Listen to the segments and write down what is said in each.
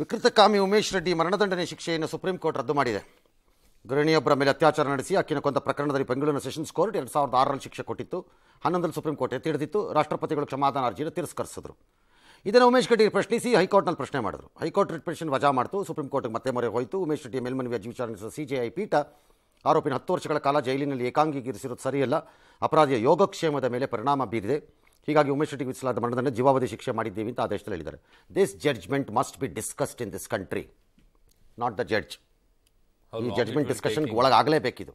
ವಿಕೃತಕಾಮಿ ಉಮೇಶ್ ರೆಡ್ಡಿ ಮರಣದಂಡನೆ ಶಿಕ್ಷೆಯನ್ನು supreme court ರದ್ದು ಮಾಡಿದೆ ಗೃಹಿಣಿಯೊಬ್ಬರ ಮೇಲೆ ಅತ್ಯಾಚಾರ ನಡೆಸಿ ಅಕ್ಕಿನ ಕೊಂದ ಪ್ರಕರಣದಲ್ಲಿ ಬೆಂಗಳೂರಿನ ಸೆಷನ್ಸ್ ಕೋರ್ಟ್ ಎರಡು ಸಾವಿರದ ಆರರಲ್ಲಿ ಶಿಕ್ಷೆ ಕೊಟ್ಟಿತ್ತು ಹನ್ನೊಂದರಲ್ಲಿ ಸುಪ್ರೀಂ ಕೋರ್ಟ್ ಎತ್ತಿಡಿದಿತ್ತು ರಾಷ್ಟ್ರಪತಿಗಳು ಕ್ಷಮಾದಾನ ಅರ್ಜಿಯನ್ನು ತಿರಸ್ಕರಿಸಿದ್ರು ಇದನ್ನು ಉಮೇಶ್ ರೆಡ್ಡಿ ಪ್ರಶ್ನಿಸಿ ಹೈಕೋರ್ಟ್ನಲ್ಲಿ ಪ್ರಶ್ನೆ ಮಾಡಿದರು ಹೈಕೋರ್ಟ್ ರಿಟ್ ಪಿಟಿಷನ್ ವಜಾ ಮಾಡಿತು ಸುಪ್ರೀಂ ಕೋರ್ಟ್ಗೆ ಮತ್ತೆ ಮೊರೆ ಹೋಯಿತು ಉಮೇಶ್ ರೆಡ್ಡಿ ಮೇಲ್ಮನವಿ ಅರ್ಜಿ ವಿಚಾರಿಸಿದ ಸಿಜೆಐ ಪೀಠ ಆರೋಪಿನ ಹತ್ತು ವರ್ಷಗಳ ಕಾಲ ಜೈಲಿನಲ್ಲಿ ಏಕಾಂಗೀಕರಿಸಿರುವುದು ಸರಿಯಲ್ಲ ಅಪರಾಧಿಯ ಯೋಗಕ್ಷೇಮದ ಮೇಲೆ ಪರಿಣಾಮ ಬೀರಿದೆ ಹೀಗಾಗಿ ಉಮೇಶ್ ಶೆಟ್ಟಿ ವಿಧಿಸಲಾದ ಮರಣದಂಡನೆ ಜೀವಾವಧಿ ಶಿಕ್ಷೆ ಮಾಡಿದ್ದೀವಿ ಅಂತ ಆದೇಶದಲ್ಲಿ ಹೇಳಿದ್ದಾರೆ this judgment must be discussed in this country not the judge ಈ ಜಡ್ಜ್ಮೆಂಟ್ ಡಿಸ್ಕಷನ್ಗೆ ಒಳಗಾಗಲೇಬೇಕಿದು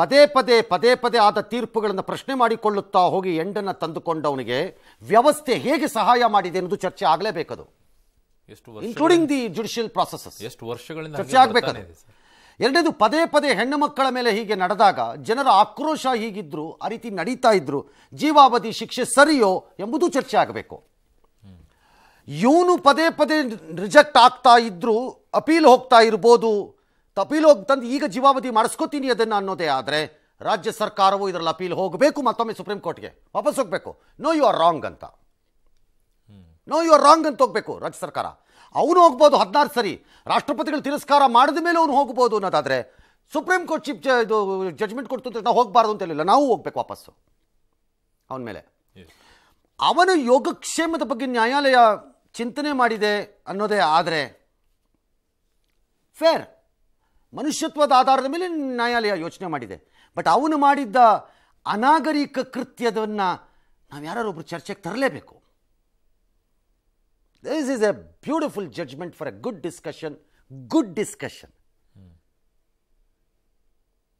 ಪದೇ ಪದೇ ಪದೇ ಪದೇ ಆದ ತೀರ್ಪುಗಳನ್ನು ಪ್ರಶ್ನೆ ಮಾಡಿಕೊಳ್ಳುತ್ತಾ ಹೋಗಿ ಎಂಡನ್ನು ತಂದುಕೊಂಡವನಿಗೆ ವ್ಯವಸ್ಥೆ ಹೇಗೆ ಸಹಾಯ ಮಾಡಿದೆ ಅನ್ನೋದು ಚರ್ಚೆ ಆಗಲೇಬೇಕದು ಇನ್ಕ್ಲೂಡಿಂಗ್ ದಿ ಜುಡಿಷಿಯಲ್ ಪ್ರಾಸೆಸಸ್ ಎಷ್ಟು ವರ್ಷಗಳಿಂದ ಚರ್ಚೆ ಆಗಬೇಕದು ಎರಡನೇದು ಪದೇ ಪದೇ ಹೆಣ್ಣು ಮಕ್ಕಳ ಮೇಲೆ ಹೀಗೆ ನಡೆದಾಗ ಜನರ ಆಕ್ರೋಶ ಹೀಗಿದ್ರು ಆ ರೀತಿ ನಡೀತಾ ಇದ್ರು ಜೀವಾವಧಿ ಶಿಕ್ಷೆ ಸರಿಯೋ ಎಂಬುದು ಚರ್ಚೆ ಆಗಬೇಕು ಇವನು ಪದೇ ಪದೇ ರಿಜೆಕ್ಟ್ ಆಗ್ತಾ ಇದ್ರು ಅಪೀಲ್ ಹೋಗ್ತಾ ಇರ್ಬೋದು ಅಪೀಲ್ ಹೋಗಿ ತಂದು ಈಗ ಜೀವಾವಧಿ ಮಾಡಿಸ್ಕೋತೀನಿ ಅದನ್ನು ಅನ್ನೋದೇ ಆದರೆ ರಾಜ್ಯ ಸರ್ಕಾರವು ಇದರಲ್ಲಿ ಅಪೀಲ್ ಹೋಗಬೇಕು ಮತ್ತೊಮ್ಮೆ ಸುಪ್ರೀಂ ಕೋರ್ಟ್ಗೆ ವಾಪಸ್ ಹೋಗಬೇಕು ನೋ ಯು ಆರ್ ರಾಂಗ್ ಅಂತ ನೋ ಯು ಆರ್ ರಾಂಗ್ ಅಂತ ಹೋಗಬೇಕು ರಾಜ್ಯ ಸರ್ಕಾರ ಅವನು ಹೋಗ್ಬೋದು ಹದಿನಾರು ಸರಿ ರಾಷ್ಟ್ರಪತಿಗಳು ತಿರಸ್ಕಾರ ಮಾಡಿದ ಮೇಲೆ ಅವನು ಹೋಗ್ಬೋದು ಅನ್ನೋದಾದರೆ ಸುಪ್ರೀಂ ಕೋರ್ಟ್ ಚೀಫ್ ಇದು ಜಡ್ಜ್ಮೆಂಟ್ ಕೊಡ್ತು ಅಂತ ಹೋಗಬಾರ್ದು ಅಂತ ಹೇಳಿಲ್ಲ ನಾವು ಹೋಗ್ಬೇಕು ವಾಪಸ್ಸು ಅವನ ಮೇಲೆ ಅವನ ಯೋಗಕ್ಷೇಮದ ಬಗ್ಗೆ ನ್ಯಾಯಾಲಯ ಚಿಂತನೆ ಮಾಡಿದೆ ಅನ್ನೋದೇ ಆದರೆ ಫೇರ್ ಮನುಷ್ಯತ್ವದ ಆಧಾರದ ಮೇಲೆ ನ್ಯಾಯಾಲಯ ಯೋಚನೆ ಮಾಡಿದೆ ಬಟ್ ಅವನು ಮಾಡಿದ್ದ ಅನಾಗರಿಕ ಕೃತ್ಯದನ್ನು ನಾವು ಯಾರೊಬ್ಬರು ಚರ್ಚೆಗೆ ತರಲೇಬೇಕು This is a beautiful judgment for a good discussion, good discussion.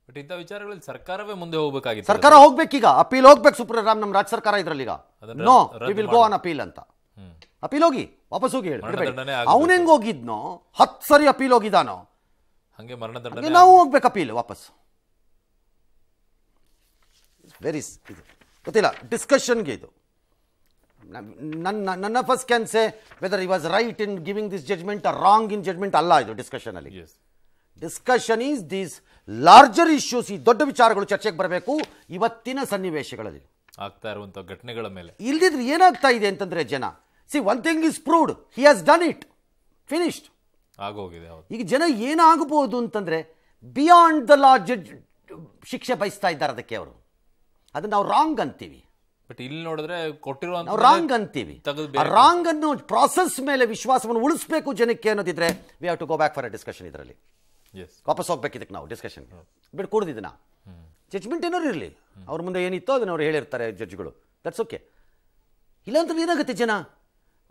But ಇಂಥ ವಿಚಾರಗಳಲ್ಲಿ ಸರ್ಕಾರವೇ ಮುಂದೆ ಹೋಗಬೇಕಾಗಿತ್ತು ಸರ್ಕಾರ ಹೋಗ್ಬೇಕೀಗ ಅಪೀಲ್ ಹೋಗ್ಬೇಕು ಸುಪ್ರೀಂ ನಮ್ಮ ರಾಜ್ಯ ಸರ್ಕಾರ ಇದ್ರಲ್ಲೀಗ no we will go on appeal ಅಂತ ಅಪೀಲ್ ಹೋಗಿ ವಾಪಸ್ ಹೋಗಿ ಹೇಳಿ ಅವನ ಹೆಂಗ್ ಹೋಗಿದ್ನೋ ಹತ್ತು ಸರಿ ಅಪೀಲ್ ಹೋಗಿದಾನೋ ಹಂಗೆ ಮರಣದಂಡನೆ ನಾವು ಹೋಗ್ಬೇಕು ಅಪೀಲ್ ವಾಪಸ್ ವೆರಿ ಇದು ಗೊತ್ತಿಲ್ಲ ಡಿಸ್ಕಷನ್ಗೆ ಇದು none, none of us can say whether he was right in giving this judgment or wrong in judgment ಅಲ್ಲ ಇದು ಡಿಸ್ಕಷನ್ ಅಲ್ಲಿ discussion is these larger issues ಈ ದೊಡ್ಡ ವಿಚಾರಗಳು ಚರ್ಚೆಗೆ ಬರಬೇಕು ಇವತ್ತಿನ ಸನ್ನಿವೇಶಗಳಲ್ಲಿ ಆಗ್ತಾ ಇರುವಂತಹ ಘಟನೆಗಳ ಮೇಲೆ ಇಲ್ಲದಿದ್ರೆ ಏನಾಗ್ತಾ ಇದೆ ಅಂತಂದ್ರೆ ಜನ see one thing is proved he done it finished ಆಗೋಗಿದೆ ಈಗ ಜನ ಏನಾಗಬಹುದು ಅಂತಂದ್ರೆ ಬಿಯಾಂಡ್ ದ ಲಾ ಜಡ್ಜ್ ಶಿಕ್ಷೆ ಬಯಸ್ತಾ ಇದ್ದಾರೆ ಅದಕ್ಕೆ ಅವರು ಅದನ್ನು ನಾವು ರಾಂಗ್ ಅಂತೀವಿ ಬಟ್ ಇಲ್ಲಿ ನೋಡಿದ್ರೆ ಕೊಟ್ಟಿರುವ ರಾಂಗ್ ಅಂತೀವಿ ರಾಂಗ್ ಅನ್ನು ಪ್ರಾಸೆಸ್ ಮೇಲೆ ವಿಶ್ವಾಸವನ್ನು ಉಳಿಸಬೇಕು ಜನಕ್ಕೆ ಅನ್ನೋದಿದ್ರೆ we have to go back for a discussion ಇದರಲ್ಲಿ ವಾಪಸ್ ಹೋಗ್ಬೇಕು ನಾವು ಡಿಸ್ಕಷನ್ ಬಿಟ್ಟು ಕೂಡಿದ ನಾವು ಜಡ್ಜ್ಮೆಂಟ್ ಏನೋ ಇರಲಿ ಅವ್ರ ಮುಂದೆ ಏನಿತ್ತೋ ಅದನ್ನ ಅವ್ರು ಹೇಳಿರ್ತಾರೆ ಜಡ್ಜ್ಗಳು ದಟ್ಸ್ ಓಕೆ ಇಲ್ಲಾಂದ್ರೆ ಏನಾಗುತ್ತೆ ಜನ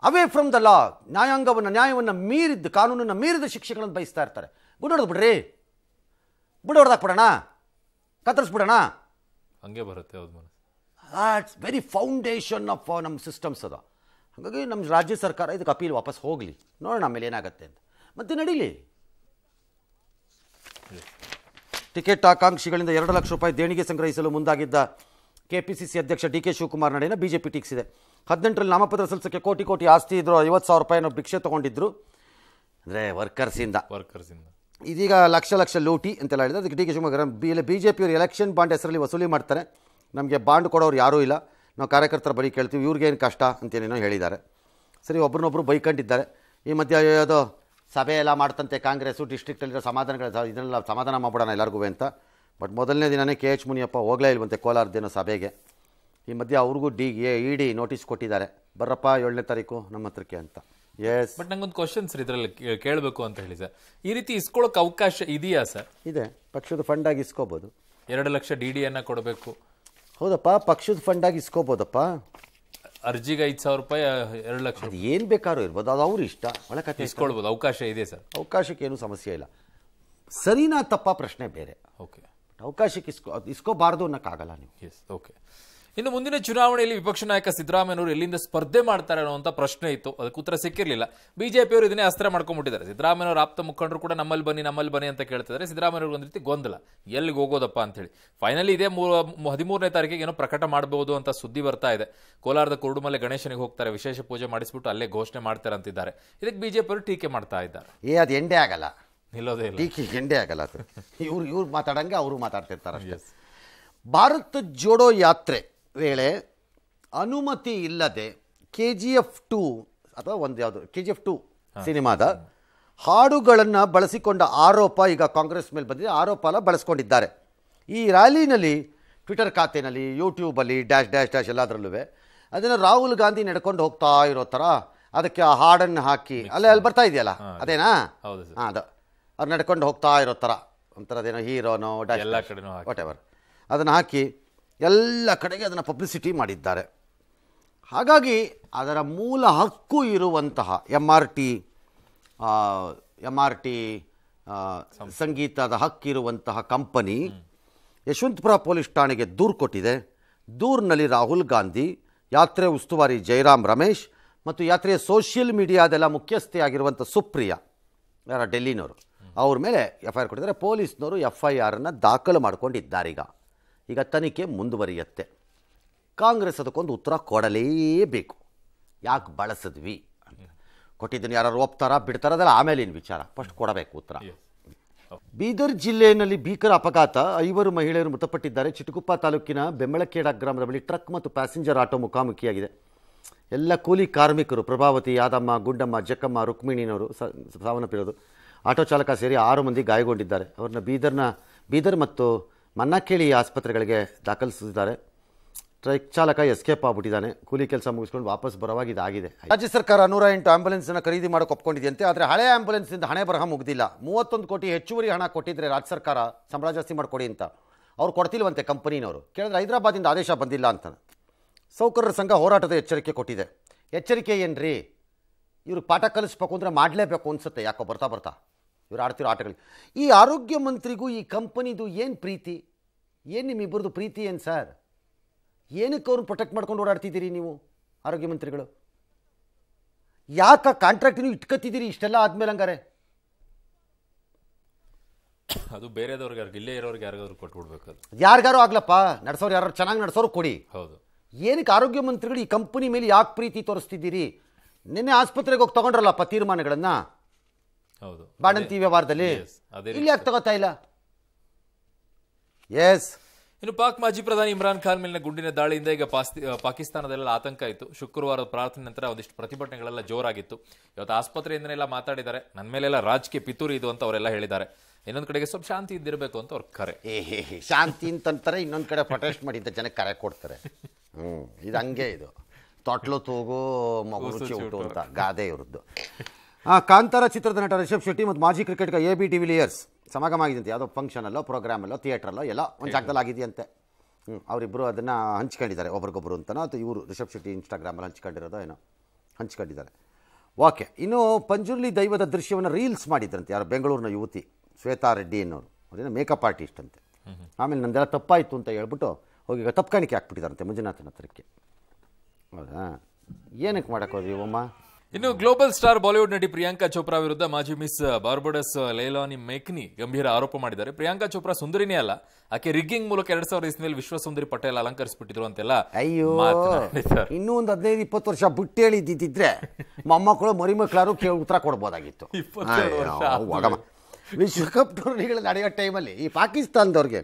ಅವೇ ಫ್ರಮ್ ದ ಲಾ ನ್ಯಾಯಾಂಗವನ್ನು ನ್ಯಾಯವನ್ನು ಮೀರಿದ್ದ ಕಾನೂನನ್ನು ಮೀರಿದ ಶಿಕ್ಷೆಗಳನ್ನು ಬಯಸ್ತಾ ಇರ್ತಾರೆ ಗುಡ್ಡೋಡ್ದು ಬಿಡ್ರಿ ಬಿಡೋಡ್ದಾಕ್ಬಿಡೋಣ ಕತ್ತರಿಸ್ಬಿಡೋಣ ಹಂಗೆ ಬರುತ್ತೆ ದಾಟ್ಸ್ ವೆರಿ ಫೌಂಡೇಶನ್ ಆಫ್ ನಮ್ಮ ಸಿಸ್ಟಮ್ಸ್ ಅದ ಹಾಗಾಗಿ ನಮ್ಮ ರಾಜ್ಯ ಸರ್ಕಾರ ಇದಕ್ಕೆ ಅಪೀಲ್ ವಾಪಸ್ ಹೋಗಲಿ ನೋಡೋಣ ಆಮೇಲೆ ಏನಾಗುತ್ತೆ ಅಂತ ಮತ್ತೆ ನಡೀಲಿ ಟಿಕೆಟ್ ಆಕಾಂಕ್ಷಿಗಳಿಂದ ಎರಡು ಲಕ್ಷ ರೂಪಾಯಿ ದೇಣಿಗೆ ಸಂಗ್ರಹಿಸಲು ಮುಂದಾಗಿದ್ದ ಕೆಪಿಸಿಸಿ ಅಧ್ಯಕ್ಷ ಡಿ ಕೆ ಶಿವಕುಮಾರ್ ನಡೆಯನ್ನು ಬಿಜೆಪಿ ಟೀಕ್ಸಿದೆ ಹದಿನೆಂಟರಲ್ಲಿ ನಾಮಪತ್ರ ಸಲ್ಲಿಸೋಕ್ಕೆ ಕೋಟಿ ಕೋಟಿ ಆಸ್ತಿ ಇದ್ರು ಐವತ್ತು ಸಾವಿರ ರೂಪಾಯಿನ ಭಿಕ್ಷೆ ತೊಗೊಂಡಿದ್ರು ಅಂದರೆ ವರ್ಕರ್ಸಿಂದ ವರ್ಕರ್ಸಿಂದ ಇದೀಗ ಲಕ್ಷ ಲಕ್ಷ ಲೂಟಿ ಅಂತೆಲ್ಲ ಹೇಳಿದ್ರೆ ಅದಕ್ಕೆ ಡಿ ಕೆ ಶಿವಕುಮಾರ್ ಬಿ ಬಿಜೆಪಿಯವರು ಎಲೆಕ್ಷನ್ ಬಾಂಡ್ ಹೆಸರಲ್ಲಿ ವಸೂಲಿ ಮಾಡ್ತಾರೆ ನಮಗೆ ಬಾಂಡ್ ಕೊಡೋರು ಯಾರೂ ಇಲ್ಲ ನಾವು ಕಾರ್ಯಕರ್ತರ ಬರೀ ಕೇಳ್ತೀವಿ ಇವ್ರಿಗೇನು ಕಷ್ಟ ಅಂತೇನೇನೋ ಹೇಳಿದ್ದಾರೆ ಸರಿ ಒಬ್ರನ್ನೊಬ್ಬರು ಬೈಕಂಡಿದ್ದಾರೆ ಈ ಮಧ್ಯೆ ಅದು ಸಭೆ ಎಲ್ಲ ಮಾಡ್ತಂತೆ ಕಾಂಗ್ರೆಸ್ಸು ಡಿಸ್ಟ್ರಿಕ್ಟಲ್ಲಿರೋ ಸಮಾಧಾನಗಳ ಇದನ್ನೆಲ್ಲ ಸಮಾಧಾನ ಮಾಡ್ಬಿಡೋಣ ಎಲ್ಲರಿಗೂ ಅಂತ ಬಟ್ ಮೊದಲನೇ ದಿನವೇ ಕೆ ಎಚ್ ಮುನಿಯಪ್ಪ ಹೋಗಲೇ ಇಲ್ವಂತೆ ದಿನ ಸಭೆಗೆ ಈ ಮಧ್ಯೆ ಅವ್ರಿಗೂ D A E D notice ಕೊಟ್ಟಿದ್ದಾರೆ ಬರ್ರಪ್ಪ ಏಳನೇ ತಾರೀಕು ನಮ್ಮ ಹತ್ರಕ್ಕೆ ಅಂತ ಎಸ್ ಬಟ್ ನಂಗೊಂದು ಕ್ವಶನ್ ಸರ್ ಇದರಲ್ಲಿ ಕೇಳಬೇಕು ಅಂತ ಹೇಳಿ ಸರ್ ಈ ರೀತಿ ಇಸ್ಕೊಳ್ಳೋಕೆ ಅವಕಾಶ ಇದೆಯಾ ಸರ್ ಇದೆ ಪಕ್ಷದ ಫಂಡಾಗಿ ಇಸ್ಕೋಬೋದು ಎರಡು ಲಕ್ಷ ಡಿ ಡಿ ಕೊಡಬೇಕು ಹೌದಪ್ಪ ಪಕ್ಷದ ಫಂಡಾಗಿ ಇಸ್ಕೋಬೋದಪ್ಪ ಅರ್ಜಿಗೆ ಐದು ಸಾವಿರ ರೂಪಾಯಿ ಎರಡು ಲಕ್ಷ ಅದು ಏನು ಬೇಕಾದ್ರೂ ಇರ್ಬೋದು ಅದು ಅವ್ರ ಇಷ್ಟ ಒಳಕತ್ತೆ ಇಸ್ಕೊಳ್ಬೋದು ಅವಕಾಶ ಇದೆ ಸರ್ ಅವಕಾಶಕ್ಕೇನು ಸಮಸ್ಯೆ ಇಲ್ಲ ಸರಿನಾ ತಪ್ಪ ಪ್ರಶ್ನೆ ಬೇರೆ ಓಕೆ ಅವಕಾಶಕ್ಕೆ ಇಸ್ಕೋ ಇಸ್ಕೋಬಾರ್ದು ಅನ್ನೋಕ್ಕಾಗಲ್ಲ ನೀವು ಎಸ್ ಓಕೆ ಇನ್ನು ಮುಂದಿನ ಚುನಾವಣೆಯಲ್ಲಿ ವಿಪಕ್ಷ ನಾಯಕ ಸಿದ್ದರಾಮಯ್ಯವರು ಎಲ್ಲಿಂದ ಸ್ಪರ್ಧೆ ಮಾಡ್ತಾರೆ ಅನ್ನುವಂಥ ಪ್ರಶ್ನೆ ಇತ್ತು ಅದಕ್ಕೆ ಉತ್ತರ ಸಿಕ್ಕಿರಲಿಲ್ಲ ಬಿಜೆಪಿಯವರು ಇದನ್ನೇ ಅಸ್ತ್ರ ಮಾಡ್ಕೊಂಡ್ಬಿಟ್ಟಿದ್ದಾರೆ ಸಿದ್ದರಾಮಯ್ಯವರು ಆಪ್ತ ಮುಖಂಡರು ಕೂಡ ನಮ್ಮಲ್ಲಿ ಬನ್ನಿ ನಮ್ಮಲ್ಲಿ ಬನ್ನಿ ಅಂತ ಕೇಳ್ತಿದ್ದಾರೆ ಸಿದ್ದರಾಮಯ್ಯವ್ರಿಗೆ ಒಂದು ರೀತಿ ಗೊಂದಲ ಎಲ್ಲಿಗೆ ಹೋಗೋದಪ್ಪ ಅಂತೇಳಿ ಫೈನಲಿ ಇದೇ ಮೂ ಹದಿಮೂರನೇ ತಾರೀಕಿಗೆ ಏನೋ ಪ್ರಕಟ ಮಾಡಬಹುದು ಅಂತ ಸುದ್ದಿ ಬರ್ತಾ ಇದೆ ಕೋಲಾರದ ಕುರುಡುಮಲೆ ಗಣೇಶನಿಗೆ ಹೋಗ್ತಾರೆ ವಿಶೇಷ ಪೂಜೆ ಮಾಡಿಸ್ಬಿಟ್ಟು ಅಲ್ಲೇ ಘೋಷಣೆ ಮಾಡ್ತಾರೆ ಅಂತಿದ್ದಾರೆ ಇದಕ್ಕೆ ಬಿಜೆಪಿಯವರು ಟೀಕೆ ಮಾಡ್ತಾ ಇದ್ದಾರೆ ಏ ಅದು ಎಂಡೇ ಆಗಲ್ಲ ನಿಲ್ಲೋದೇ ಟೀಕೆ ಎಂಡೇ ಆಗಲ್ಲ ಅದು ಇವ್ರು ಇವ್ರು ಮಾತಾಡಂಗೆ ಅವರು ಮಾತಾಡ್ತಿರ್ತಾರೆ ಭಾರತ ಜೋಡೋ ಯಾತ್ರೆ ವೇಳೆ ಅನುಮತಿ ಇಲ್ಲದೆ ಕೆ ಜಿ ಎಫ್ ಟು ಅಥವಾ ಒಂದು ಯಾವುದು ಕೆ ಜಿ ಎಫ್ ಟು ಸಿನಿಮಾದ ಹಾಡುಗಳನ್ನು ಬಳಸಿಕೊಂಡ ಆರೋಪ ಈಗ ಕಾಂಗ್ರೆಸ್ ಮೇಲೆ ಬಂದಿದೆ ಆರೋಪ ಎಲ್ಲ ಬಳಸ್ಕೊಂಡಿದ್ದಾರೆ ಈ ರ್ಯಾಲಿನಲ್ಲಿ ಟ್ವಿಟರ್ ಖಾತೆಯಲ್ಲಿ ಯೂಟ್ಯೂಬಲ್ಲಿ ಡ್ಯಾಶ್ ಡ್ಯಾಶ್ ಡ್ಯಾಶ್ ಎಲ್ಲದರಲ್ಲೂ ಅದನ್ನು ರಾಹುಲ್ ಗಾಂಧಿ ನಡ್ಕೊಂಡು ಹೋಗ್ತಾ ಇರೋ ಥರ ಅದಕ್ಕೆ ಆ ಹಾಡನ್ನು ಹಾಕಿ ಅಲ್ಲೇ ಅಲ್ಲಿ ಬರ್ತಾ ಇದೆಯಲ್ಲ ಅದೇನಾ ಹಾಂ ಅದು ಅವ್ರು ನಡ್ಕೊಂಡು ಹೋಗ್ತಾ ಇರೋ ಥರ ಒಂಥರ ಅದೇನೋ ಹೀರೋನೋ ಡ್ಯಾಶ್ ವಾಟ್ ಎವರ್ ಅದನ್ನು ಹಾಕಿ ಎಲ್ಲ ಕಡೆಗೆ ಅದನ್ನು ಪಬ್ಲಿಸಿಟಿ ಮಾಡಿದ್ದಾರೆ ಹಾಗಾಗಿ ಅದರ ಮೂಲ ಹಕ್ಕು ಇರುವಂತಹ M R T M R T ಸಂಗೀತದ ಹಕ್ಕಿರುವಂತಹ ಕಂಪನಿ ಯಶವಂತಪುರ ಪೊಲೀಸ್ ಠಾಣೆಗೆ ದೂರು ಕೊಟ್ಟಿದೆ ದೂರಿನಲ್ಲಿ ರಾಹುಲ್ ಗಾಂಧಿ ಯಾತ್ರೆ ಉಸ್ತುವಾರಿ ಜೈರಾಮ್ ರಮೇಶ್ ಮತ್ತು ಯಾತ್ರೆಯ ಸೋಷಿಯಲ್ ಮೀಡಿಯಾದೆಲ್ಲ ಮುಖ್ಯಸ್ಥೆಯಾಗಿರುವಂಥ ಸುಪ್ರಿಯ ಯಾರ ಡೆಲ್ಲಿನವರು ಅವ್ರ ಮೇಲೆ ಎಫ್ ಐ ಆರ್ ಕೊಟ್ಟಿದ್ದಾರೆ ಪೊಲೀಸ್ನವರು ಎಫ್ ಐ ಆರನ್ನು ದಾಖಲು ಮಾಡಿಕೊಂಡಿದ್ದಾರೆ ಈಗ ಈಗ ತನಿಖೆ ಮುಂದುವರಿಯುತ್ತೆ ಕಾಂಗ್ರೆಸ್ ಅದಕ್ಕೊಂದು ಉತ್ತರ ಕೊಡಲೇಬೇಕು ಯಾಕೆ ಬಳಸಿದ್ವಿ ಅಂತ ಕೊಟ್ಟಿದ್ದೀನಿ ಯಾರು ಒಪ್ತಾರಾ ಬಿಡ್ತಾರ ಅದೆಲ್ಲ ಏನು ವಿಚಾರ ಫಸ್ಟ್ ಕೊಡಬೇಕು ಉತ್ತರ ಬೀದರ್ ಜಿಲ್ಲೆಯಲ್ಲಿ ಭೀಕರ ಅಪಘಾತ ಐವರು ಮಹಿಳೆಯರು ಮೃತಪಟ್ಟಿದ್ದಾರೆ ಚಿಟುಕುಪ್ಪ ತಾಲೂಕಿನ ಬೆಂಬಳಕೇಡ ಗ್ರಾಮದ ಬಳಿ ಟ್ರಕ್ ಮತ್ತು ಪ್ಯಾಸೆಂಜರ್ ಆಟೋ ಮುಖಾಮುಖಿಯಾಗಿದೆ ಎಲ್ಲ ಕೂಲಿ ಕಾರ್ಮಿಕರು ಪ್ರಭಾವತಿ ಯಾದಮ್ಮ ಗುಂಡಮ್ಮ ಜಕ್ಕಮ್ಮ ರುಕ್ಮಿಣಿನವರು ಸಾವನ್ನಪ್ಪಿರೋದು ಆಟೋ ಚಾಲಕ ಸೇರಿ ಆರು ಮಂದಿ ಗಾಯಗೊಂಡಿದ್ದಾರೆ ಅವ್ರನ್ನ ಬೀದರ್ನ ಬೀದರ್ ಮತ್ತು ಮನ್ನಾ ಕೇಳಿ ಆಸ್ಪತ್ರೆಗಳಿಗೆ ದಾಖಲಿಸಿದ್ದಾರೆ ಟ್ರೈಕ್ ಚಾಲಕ ಎಸ್ಕೇಪ್ ಆಗ್ಬಿಟ್ಟಿದ್ದಾನೆ ಕೂಲಿ ಕೆಲಸ ಮುಗಿಸ್ಕೊಂಡು ವಾಪಸ್ ಬರವಾಗಿ ಇದಾಗಿದೆ ರಾಜ್ಯ ಸರ್ಕಾರ ನೂರ ಎಂಟು ಅನ್ನು ಖರೀದಿ ಮಾಡೋಕೆ ಒಪ್ಕೊಂಡಿದೆಯಂತೆ ಆದರೆ ಹಳೆ ಇಂದ ಹಣೆ ಬರಹ ಮುಗ್ದಿಲ್ಲ ಮೂವತ್ತೊಂದು ಕೋಟಿ ಹೆಚ್ಚುವರಿ ಹಣ ಕೊಟ್ಟಿದ್ರೆ ರಾಜ್ಯ ಸರ್ಕಾರ ಸಂಬಳ ಜಾಸ್ತಿ ಮಾಡಿಕೊಡಿ ಅಂತ ಅವ್ರು ಕೊಡ್ತಿಲ್ವಂತೆ ಕಂಪನಿನವರು ಕೇಳಿದ್ರೆ ಹೈದರಾಬಾದಿಂದ ಆದೇಶ ಬಂದಿಲ್ಲ ಅಂತ ಸೌಕರ್ಯರ ಸಂಘ ಹೋರಾಟದ ಎಚ್ಚರಿಕೆ ಕೊಟ್ಟಿದೆ ಎಚ್ಚರಿಕೆ ಏನ್ರಿ ಇವರು ಪಾಠ ಕಲಿಸ್ಬೇಕು ಅಂದರೆ ಮಾಡಲೇಬೇಕು ಅನಿಸುತ್ತೆ ಯಾಕೋ ಬರ್ತಾ ಬರ್ತಾ ಇವರು ಆಡ್ತಿರೋ ಆಟಗಳು ಈ ಆರೋಗ್ಯ ಮಂತ್ರಿಗೂ ಈ ಕಂಪನಿದು ಏನು ಪ್ರೀತಿ ಏನು ನಿಮ್ಮಿಬ್ಬರದು ಪ್ರೀತಿ ಏನು ಸರ್ ಏನಕ್ಕೆ ಅವ್ರನ್ನ ಪ್ರೊಟೆಕ್ಟ್ ಮಾಡ್ಕೊಂಡು ಓಡಾಡ್ತಿದ್ದೀರಿ ನೀವು ಆರೋಗ್ಯ ಮಂತ್ರಿಗಳು ಯಾಕೆ ಕಾಂಟ್ರಾಕ್ಟ್ ನೀವು ಇಟ್ಕೊತಿದ್ದೀರಿ ಇಷ್ಟೆಲ್ಲ ಆದಮೇಲೆ ಹಂಗಾರೆ ಅದು ಬೇರೆದವ್ರಿಗೆ ಇಲ್ಲೇ ಇರೋರಿಗೆ ಯಾರಿಗಾದ್ರು ಕೊಟ್ಬಿಡ್ಬೇಕು ಯಾರಿಗಾರು ಆಗ್ಲಪ್ಪ ನಡೆಸೋರು ಯಾರು ಚೆನ್ನಾಗಿ ನಡೆಸೋರು ಕೊಡಿ ಹೌದು ಏನಕ್ಕೆ ಆರೋಗ್ಯ ಮಂತ್ರಿಗಳು ಈ ಕಂಪನಿ ಮೇಲೆ ಯಾಕೆ ಪ್ರೀತಿ ತೋರಿಸ್ತಿದ್ದೀರಿ ನಿನ್ನೆ ಆಸ್ಪತ್ರೆಗೆ ಹೋಗಿ ತೊಗೊಂಡ್ರಲ್ಲಪ್ಪ ತೀರ್ಮಾನಗಳನ್ನು ಹೌದು ಬಾಣಂತಿ ವ್ಯವಹಾರದಲ್ಲಿ ಇಲ್ಲಿ ಯಾಕೆ ತಗೋತಾ ಇಲ್ಲ ಎಸ್ ಇನ್ನು ಪಾಕ್ ಮಾಜಿ ಪ್ರಧಾನಿ ಇಮ್ರಾನ್ ಖಾನ್ ಮೇಲಿನ ಗುಂಡಿನ ದಾಳಿಯಿಂದ ಈಗ ಪಾಕಿಸ್ತಾನದಲ್ಲೆಲ್ಲ ಆತಂಕ ಇತ್ತು ಶುಕ್ರವಾರ ಪ್ರಾರ್ಥನೆ ನಂತರ ಒಂದಿಷ್ಟು ಪ್ರತಿಭಟನೆಗಳೆಲ್ಲ ಜೋರಾಗಿತ್ತು ಇವತ್ತು ಆಸ್ಪತ್ರೆಯಿಂದನೆಲ್ಲ ಮಾತಾಡಿದ್ದಾರೆ ನನ್ನ ಮೇಲೆಲ್ಲ ರಾಜಕೀಯ ಪಿತೂರಿ ಇದು ಅಂತ ಅವರೆಲ್ಲ ಹೇಳಿದ್ದಾರೆ ಇನ್ನೊಂದು ಕಡೆಗೆ ಸ್ವಲ್ಪ ಶಾಂತಿ ಇದ್ದಿರಬೇಕು ಅಂತ ಅವ್ರು ಕರೆ ಏ ಶಾಂತಿ ಅಂತಂತಾರೆ ಇನ್ನೊಂದು ಕಡೆ ಪ್ರೊಟೆಸ್ಟ್ ಮಾಡಿದ್ದ ಜನಕ್ಕೆ ಕರೆ ಕೊಡ್ತಾರೆ ಹ್ಞೂ ಇದು ಹಂಗೆ ಇದು ತೊಟ್ಲು ತೂಗು ಮಗು ಅಂತ ಗಾದೆ ಇವ್ರದ್ದು ಕಾಂತಾರ ಚಿತ್ರದ ನಟ ರಿಷಬ್ ಶೆಟ್ಟಿ ಮತ್ತು ಮಾಜಿ ಕ್ರಿಕೆಟ್ಗ ಎ ಬಿ ವಿಲಿಯರ್ಸ್ ಸಮಾಗಮ ಆಗಿದೆಯಂತೆ ಯಾವುದೋ ಅಲ್ಲೋ ಪ್ರೋಗ್ರಾಮಲ್ಲೋ ಥಿಯೇಟ್ರಲ್ಲೋ ಎಲ್ಲ ಒಂದು ಜಾಗದಲ್ಲಿ ಆಗಿದೆಯಂತೆ ಹ್ಞೂ ಅವರಿಬ್ಬರು ಅದನ್ನು ಹಂಚ್ಕೊಂಡಿದ್ದಾರೆ ಒಬ್ರಿಗೊಬ್ರು ಅಂತನೋ ಅಥವಾ ಇವರು ರಿಷಬ್ ಶೆಟ್ಟಿ ಇನ್ಸ್ಟಾಗ್ರಾಮಲ್ಲಿ ಹಂಚ್ಕೊಂಡಿರೋದೋ ಏನೋ ಹಂಚ್ಕೊಂಡಿದ್ದಾರೆ ಓಕೆ ಇನ್ನು ಪಂಜುರ್ಲಿ ದೈವದ ದೃಶ್ಯವನ್ನು ರೀಲ್ಸ್ ಮಾಡಿದ್ರಂತೆ ಯಾರು ಬೆಂಗಳೂರಿನ ಯುವತಿ ಶ್ವೇತಾ ರೆಡ್ಡಿ ಅನ್ನೋರು ಅದೇನೋ ಮೇಕಪ್ ಆರ್ಟಿಸ್ಟ್ ಅಂತೆ ಆಮೇಲೆ ನಂದೆಲ್ಲ ತಪ್ಪಾಯಿತು ಅಂತ ಹೇಳ್ಬಿಟ್ಟು ಹೋಗಿ ಈಗ ತಪ್ಪಾಣಿಕೆ ಹಾಕ್ಬಿಟ್ಟಿದ್ದಾರಂತೆ ಮಂಜುನಾಥನ ಹತ್ರಕ್ಕೆ ಹೌದಾ ಏನಕ್ಕೆ ಮಾಡೋಕ್ಕೋದ್ರಿ ಒಮ್ಮ ಇನ್ನು ಗ್ಲೋಬಲ್ ಸ್ಟಾರ್ ಬಾಲಿವುಡ್ ನಟಿ ಪ್ರಿಯಾಂಕಾ ಚೋಪ್ರಾ ವಿರುದ್ಧ ಮಾಜಿ ಮಿಸ್ ಬಾರ್ಬಡಸ್ ಲೈಲಾನಿ ಮೇಕ್ನಿ ಗಂಭೀರ ಆರೋಪ ಮಾಡಿದ್ದಾರೆ ಪ್ರಿಯಾಂಕಾ ಚೋಪ್ರಾ ಸುಂದರಿನೇ ಅಲ್ಲ ಆಕೆ ರಿಗ್ಗಿಂಗ್ ಮೂಲಕ ಎರಡ್ ಸಾವಿರದ ವಿಶ್ವ ಸುಂದರಿ ಪಟೇಲ್ ಅಲಂಕರಿಸ್ಬಿಟ್ಟಿದ್ರು ಅಂತೆಲ್ಲ ಅಯ್ಯೋ ಇನ್ನೂ ಒಂದು ಹದಿನೈದು ಇಪ್ಪತ್ತು ವರ್ಷ ಬುಟ್ಟಿ ಹೇಳಿದ್ದಿದ್ರೆ ಮೊಮ್ಮಕ್ಕಳು ಕೇಳಿ ಉತ್ತರ ಕೊಡ್ಬೋದಾಗಿತ್ತು ವಿಶ್ವಕಪ್ ಟೂರ್ನಿಗಳು ನಡೆಯೋ ಟೈಮಲ್ಲಿ ಈ ಪಾಕಿಸ್ತಾನದವ್ರಿಗೆ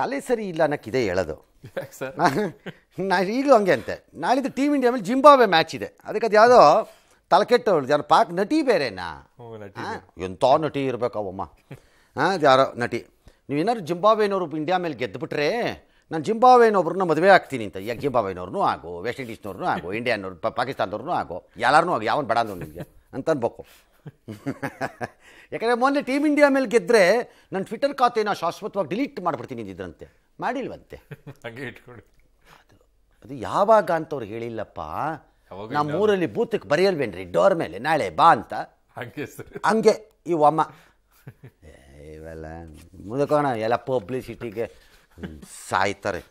ತಲೆ ಸರಿ ಇಲ್ಲ ಇದೇ ಹೇಳೋದು ನಾನು ಈಗಲೂ ಹಂಗೆ ಅಂತೆ ನಾಳಿದ್ದು ಟೀಮ್ ಇಂಡಿಯಾ ಮೇಲೆ ಜಿಂಬಾಬೆ ಮ್ಯಾಚ್ ಇದೆ ಅದಕ್ಕೆ ಅದು ಯಾವುದೋ ತಲೆಕೆಟ್ಟವಳು ಜನ ಪಾಕ್ ನಟಿ ಬೇರೆನಾ ಎಂಥ ನಟಿ ಅವಮ್ಮ ಹಾಂ ಯಾರೋ ನಟಿ ನೀವು ಏನಾರು ಜಿಂಬಾಬ್ವೆನವರು ಇಂಡಿಯಾ ಮೇಲೆ ಗೆದ್ದುಬಿಟ್ರೆ ನಾನು ಜಿಂಬಾಬ್ವೆನೊಬ್ರನ್ನ ಮದುವೆ ಆಗ್ತೀನಿ ಅಂತ ಯಾಕೆ ಜಿಂಬಾಬ್ವೆನವ್ರನ್ನೂ ಆಗು ವೆಸ್ಟ್ ಇಂಡೀಸ್ನವ್ರನ್ನೂ ಆಗು ಇಂಡಿಯಾನವ್ರು ಪಾಕಿಸ್ತಾನದವ್ರನ್ನೂ ಆಗೋ ಎಲ್ಲಾರನ್ನೂ ಆಗು ಯಾವನು ಬಡಾನು ನಿಮಗೆ ಅಂತ ಅನ್ಬೇಕು ಯಾಕಂದರೆ ಮೊನ್ನೆ ಟೀಮ್ ಇಂಡಿಯಾ ಮೇಲೆ ಗೆದ್ದರೆ ನನ್ನ ಟ್ವಿಟರ್ ಖಾತೆನ ಶಾಶ್ವತವಾಗಿ ಡಿಲೀಟ್ ಮಾಡಿಬಿಡ್ತೀನಿ ಇದ್ರಂತೆ ಮಾಡಿಲ್ವಂತೆ ಅದು ಯಾವಾಗ ಅಂತವ್ರು ಹೇಳಿಲ್ಲಪ್ಪ ನಮ್ಮ ಊರಲ್ಲಿ ಬೂತಕ್ಕೆ ಬರೆಯಲ್ವೇನ್ರಿ ಡೋರ್ ಮೇಲೆ ನಾಳೆ ಬಾ ಅಂತ ಹಂಗೆ ಹಂಗೆ ಅಮ್ಮ ಇವೆಲ್ಲ ಮುದುಕೋಣ ಎಲ್ಲ ಪಬ್ಲಿಸಿಟಿಗೆ ಸಾಯ್ತಾರೆ